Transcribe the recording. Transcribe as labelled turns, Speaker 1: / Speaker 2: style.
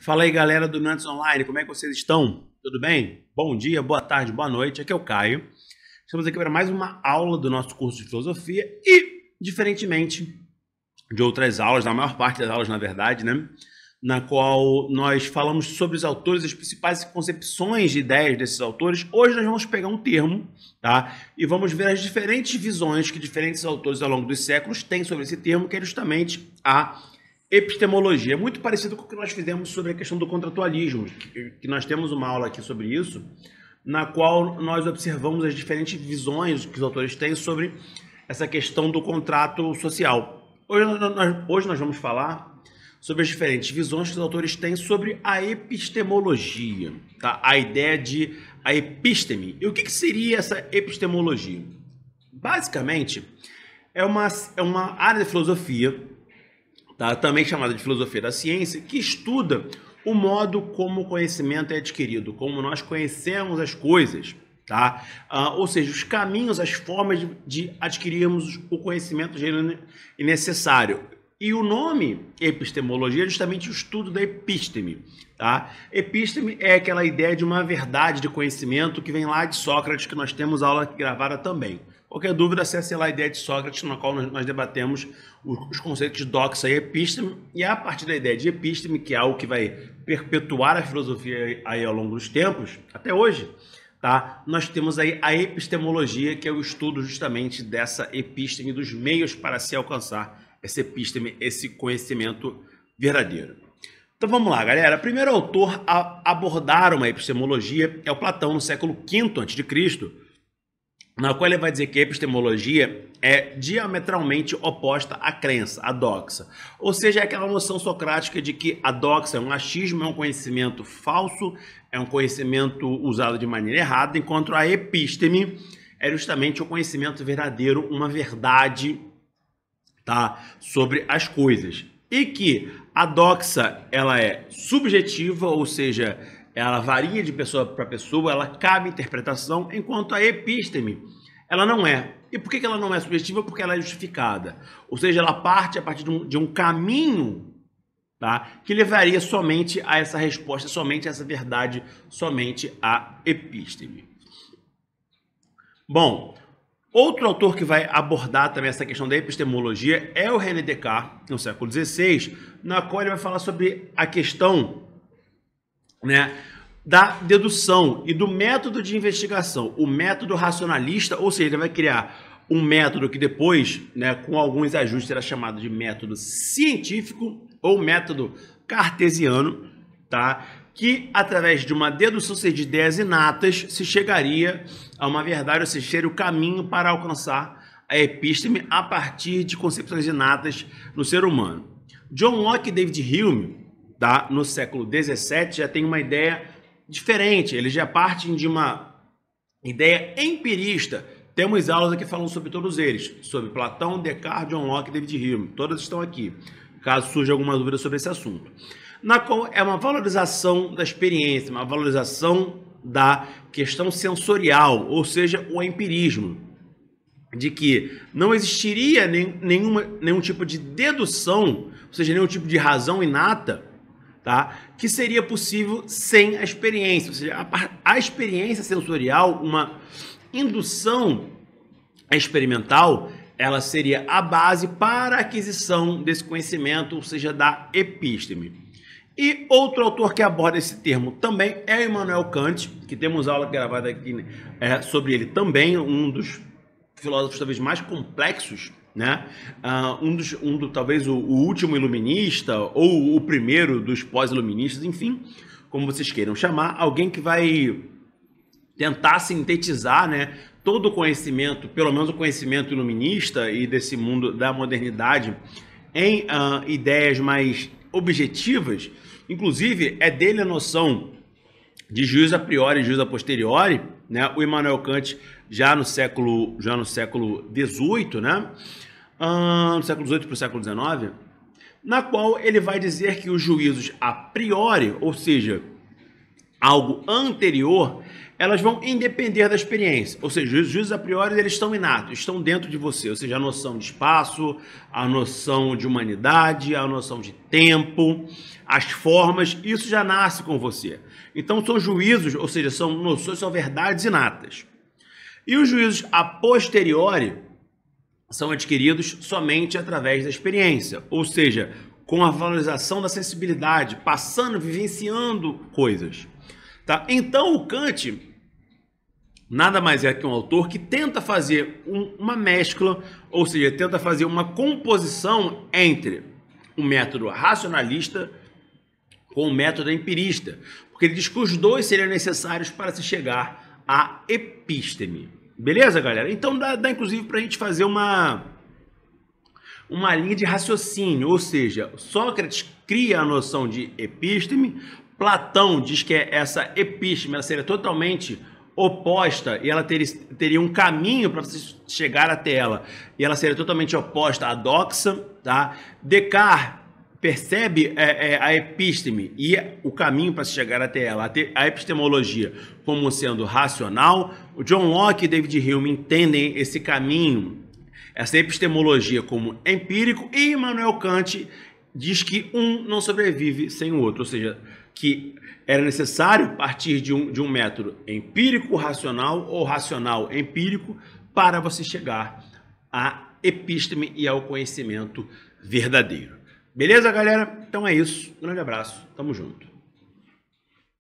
Speaker 1: Fala aí, galera do Nantes Online, como é que vocês estão? Tudo bem? Bom dia, boa tarde, boa noite. Aqui é o Caio. Estamos aqui para mais uma aula do nosso curso de filosofia e, diferentemente de outras aulas, da maior parte das aulas, na verdade, né? Na qual nós falamos sobre os autores, as principais concepções de ideias desses autores. Hoje nós vamos pegar um termo, tá? E vamos ver as diferentes visões que diferentes autores ao longo dos séculos têm sobre esse termo, que é justamente a epistemologia. É muito parecido com o que nós fizemos sobre a questão do contratualismo, que nós temos uma aula aqui sobre isso, na qual nós observamos as diferentes visões que os autores têm sobre essa questão do contrato social. Hoje nós, hoje nós vamos falar sobre as diferentes visões que os autores têm sobre a epistemologia, tá? a ideia de a episteme. E o que, que seria essa epistemologia? Basicamente, é uma, é uma área de filosofia tá? também chamada de filosofia da ciência, que estuda o modo como o conhecimento é adquirido, como nós conhecemos as coisas. Tá? Ah, ou seja, os caminhos, as formas de, de adquirirmos o conhecimento genuíno e necessário. E o nome epistemologia é justamente o estudo da episteme. Tá? Episteme é aquela ideia de uma verdade de conhecimento que vem lá de Sócrates, que nós temos aula gravada também. Qualquer dúvida, acesse lá a ideia de Sócrates, na qual nós, nós debatemos os, os, conceitos de doxa e episteme, e é a partir da ideia de episteme, que é algo que vai perpetuar a filosofia aí ao longo dos tempos, até hoje, tá? Nós temos aí a epistemologia, que é o estudo justamente dessa episteme, dos meios para se alcançar essa episteme, esse conhecimento verdadeiro. Então vamos lá, galera. O primeiro autor a abordar uma epistemologia é o Platão, no século V a.C., na qual ele vai dizer que a epistemologia é diametralmente oposta à crença, à doxa. Ou seja, é aquela noção socrática de que a doxa é um achismo, é um conhecimento falso, é um conhecimento usado de maneira errada, enquanto a episteme é justamente o conhecimento verdadeiro, uma verdade tá, sobre as coisas. E que a doxa ela é subjetiva, ou seja, ela varia de pessoa para pessoa, ela cabe interpretação, enquanto a episteme, ela não é. E por que ela não é subjetiva? Porque ela é justificada. Ou seja, ela parte a partir de um, de um caminho tá? que levaria somente a essa resposta, somente a essa verdade, somente a episteme. Bom, outro autor que vai abordar também essa questão da epistemologia é o René Descartes, no século XVI, na qual ele vai falar sobre a questão né, da dedução e do método de investigação. O método racionalista, ou seja, ele vai criar um método que depois, né, com alguns ajustes, será chamado de método científico ou método cartesiano, tá? que através de uma dedução de ideias inatas se chegaria a uma verdade, ou seja, seria o caminho para alcançar a episteme a partir de concepções inatas no ser humano. John Locke e David Hume tá? no século XVII já tem uma ideia diferente, eles já partem de uma ideia empirista. Temos aulas aqui falando sobre todos eles, sobre Platão, Descartes, John Locke e David Hume, todas estão aqui, caso surja alguma dúvida sobre esse assunto. Na qual é uma valorização da experiência, uma valorização da questão sensorial, ou seja, o empirismo, de que não existiria nem, nenhuma, nenhum tipo de dedução, ou seja, nenhum tipo de razão inata tá? que seria possível sem a experiência, ou seja, a, a experiência sensorial, uma indução experimental, ela seria a base para a aquisição desse conhecimento, ou seja, da episteme. E outro autor que aborda esse termo também é Immanuel Kant, que temos aula gravada aqui né, é, sobre ele também, um dos filósofos talvez mais complexos né? Uh, um dos, um do, talvez o, o último iluminista ou o primeiro dos pós-iluministas, enfim, como vocês queiram chamar, alguém que vai tentar sintetizar, né, todo o conhecimento, pelo menos o conhecimento iluminista e desse mundo da modernidade, em uh, ideias mais objetivas. Inclusive, é dele a noção de juízo a priori e juízo a posteriori, né? O Immanuel Kant já no século já no século 18, né? Ah, do século XVIII para o século XIX, na qual ele vai dizer que os juízos a priori, ou seja, algo anterior, elas vão independer da experiência. Ou seja, os juízos a priori eles estão inatos, estão dentro de você. Ou seja, a noção de espaço, a noção de humanidade, a noção de tempo, as formas, isso já nasce com você. Então são juízos, ou seja, são noções, são verdades inatas. E os juízos a posteriori, são adquiridos somente através da experiência, ou seja, com a valorização da sensibilidade, passando, vivenciando coisas. Tá? Então o Kant nada mais é que um autor que tenta fazer um, uma mescla, ou seja, tenta fazer uma composição entre um método racionalista com o um método empirista, porque ele diz que os dois seriam necessários para se chegar à episteme. Beleza, galera? Então dá, dá inclusive para a gente fazer uma, uma linha de raciocínio, ou seja, Sócrates cria a noção de episteme, Platão diz que é essa episteme ela seria totalmente oposta e ela teria, teria um caminho para você chegar até ela e ela seria totalmente oposta à doxa, tá? Descartes percebe é, é, a episteme e o caminho para se chegar até ela, a epistemologia, como sendo racional, o John Locke e David Hume entendem esse caminho, essa epistemologia como empírico e Immanuel Kant diz que um não sobrevive sem o outro, ou seja, que era necessário partir de um, de um método empírico racional ou racional empírico para você chegar à episteme e ao conhecimento verdadeiro. Beleza, galera? Então é isso. Grande abraço. Tamo junto.